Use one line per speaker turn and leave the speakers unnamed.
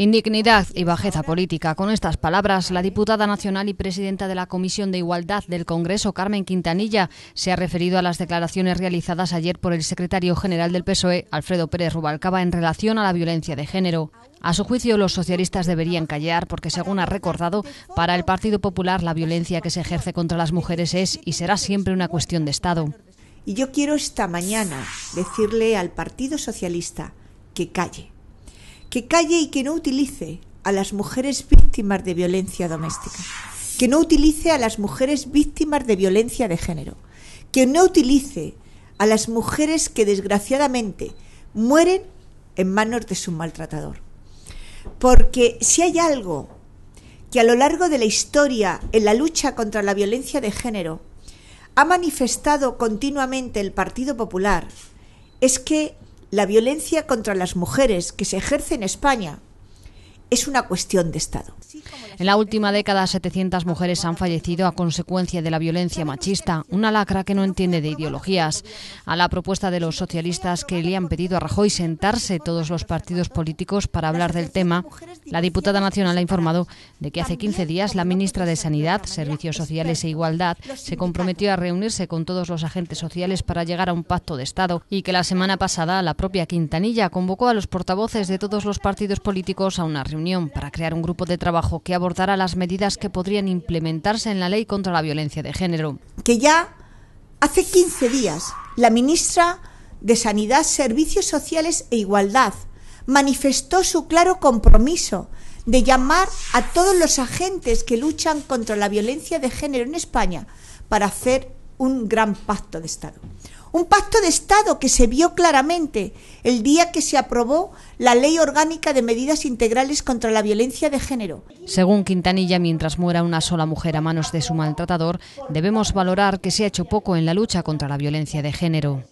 Indignidad y bajeza política. Con estas palabras, la diputada nacional y presidenta de la Comisión de Igualdad del Congreso, Carmen Quintanilla, se ha referido a las declaraciones realizadas ayer por el secretario general del PSOE, Alfredo Pérez Rubalcaba, en relación a la violencia de género. A su juicio, los socialistas deberían callar porque, según ha recordado, para el Partido Popular la
violencia que se ejerce contra las mujeres es y será siempre una cuestión de Estado. Y yo quiero esta mañana decirle al Partido Socialista que calle que calle y que no utilice a las mujeres víctimas de violencia doméstica, que no utilice a las mujeres víctimas de violencia de género, que no utilice a las mujeres que desgraciadamente mueren en manos de su maltratador. Porque si hay algo que a lo largo de la historia en la lucha contra la violencia de género ha manifestado continuamente el Partido Popular, es que la violencia contra las mujeres que se ejerce en España es una cuestión de Estado. En la última década, 700 mujeres han
fallecido a consecuencia de la violencia machista, una lacra que no entiende de ideologías. A la propuesta de los socialistas que le han pedido a Rajoy sentarse todos los partidos políticos para hablar del tema, la diputada nacional ha informado de que hace 15 días la ministra de Sanidad, Servicios Sociales e Igualdad se comprometió a reunirse con todos los agentes sociales para llegar a un pacto de Estado y que la semana pasada la propia Quintanilla convocó a los portavoces de todos los partidos políticos a una reunión Unión para crear un grupo de trabajo que abordará las medidas que podrían implementarse
en la ley contra la violencia de género. Que ya hace 15 días la ministra de Sanidad, Servicios Sociales e Igualdad manifestó su claro compromiso de llamar a todos los agentes que luchan contra la violencia de género en España para hacer un gran pacto de Estado. Un pacto de Estado que se vio claramente el día que se aprobó la Ley Orgánica de Medidas Integrales contra la Violencia de Género.
Según Quintanilla, mientras muera una sola mujer a manos de su maltratador, debemos valorar que se ha hecho poco en la lucha contra la violencia de género.